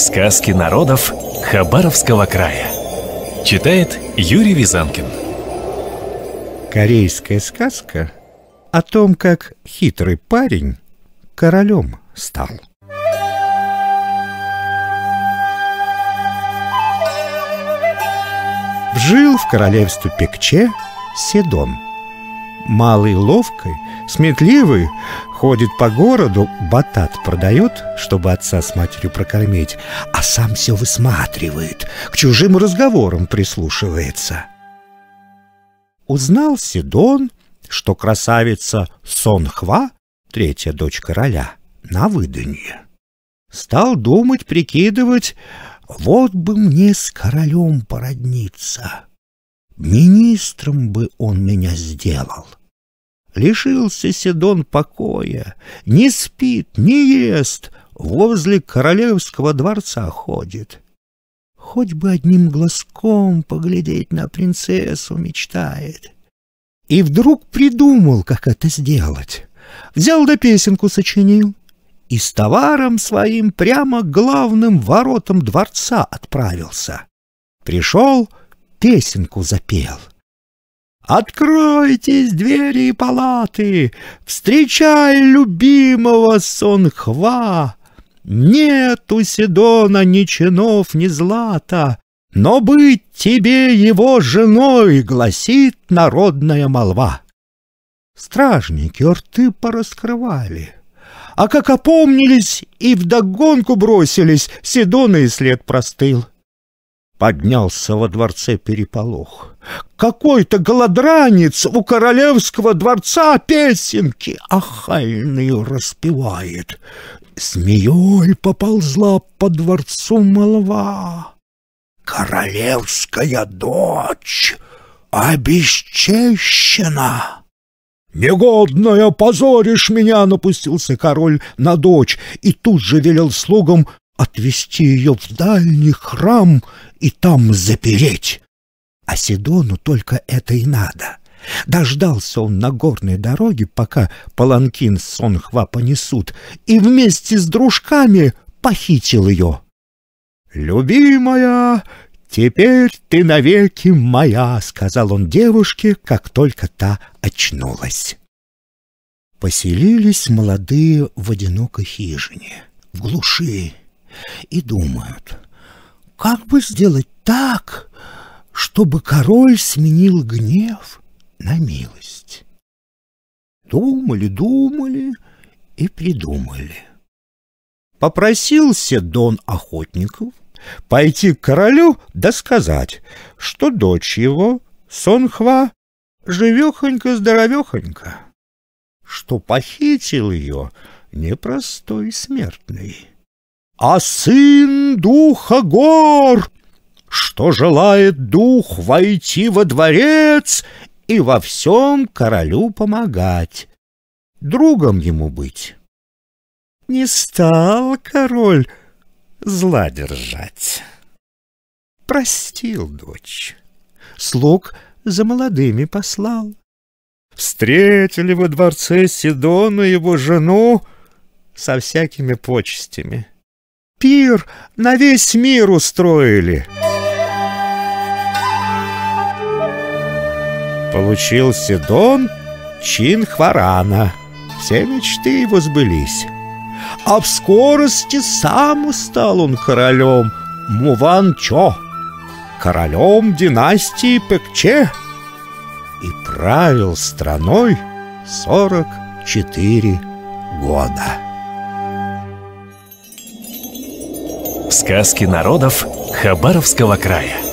Сказки народов Хабаровского края. Читает Юрий Визанкин. Корейская сказка о том, как хитрый парень королем стал. Жил в королевстве Пекче Седон – малый ловкой, сметливый, ходит по городу, батат продает, чтобы отца с матерью прокормить, а сам все высматривает, к чужим разговорам прислушивается. Узнал Сидон, что красавица Сонхва, третья дочь короля, на выданье. Стал думать, прикидывать, вот бы мне с королем породниться. Министром бы он меня сделал. Лишился Седон покоя, не спит, не ест, возле королевского дворца ходит. Хоть бы одним глазком поглядеть на принцессу мечтает. И вдруг придумал, как это сделать. Взял да песенку сочинил и с товаром своим прямо к главным воротам дворца отправился. Пришел — песенку запел. «Откройтесь, двери и палаты, встречай любимого Сонхва! Нет у Седона ни чинов, ни злата, но быть тебе его женой, гласит народная молва!» Стражники рты пораскрывали, а как опомнились и вдогонку бросились, Седона и след простыл. Поднялся во дворце переполох. Какой-то голодранец у королевского дворца песенки охальные распевает. Змеей поползла по дворцу молва. Королевская дочь обесчещена. «Негодная, позоришь меня!» — напустился король на дочь и тут же велел слугам отвести ее в дальний храм и там запереть. А Сидону только это и надо. Дождался он на горной дороге, пока паланкин с Сонхва понесут, и вместе с дружками похитил ее. «Любимая, теперь ты навеки моя», — сказал он девушке, как только та очнулась. Поселились молодые в одинокой хижине, в глуши, и думают, как бы сделать так, чтобы король сменил гнев на милость. Думали, думали и придумали. Попросился Дон Охотников пойти к королю да сказать, что дочь его, Сонхва, живехонька-здоровехонька, что похитил ее непростой смертный а сын духа гор, что желает дух войти во дворец и во всем королю помогать, другом ему быть. Не стал король зла держать. Простил дочь, слуг за молодыми послал. Встретили во дворце Сидону его жену со всякими почестями — пир на весь мир устроили. Получился Дон чин Хварана. Все мечты его сбылись. А в скорости сам стал он королем Муванчо, королем династии Пекче и правил страной 44 года. Сказки народов Хабаровского края.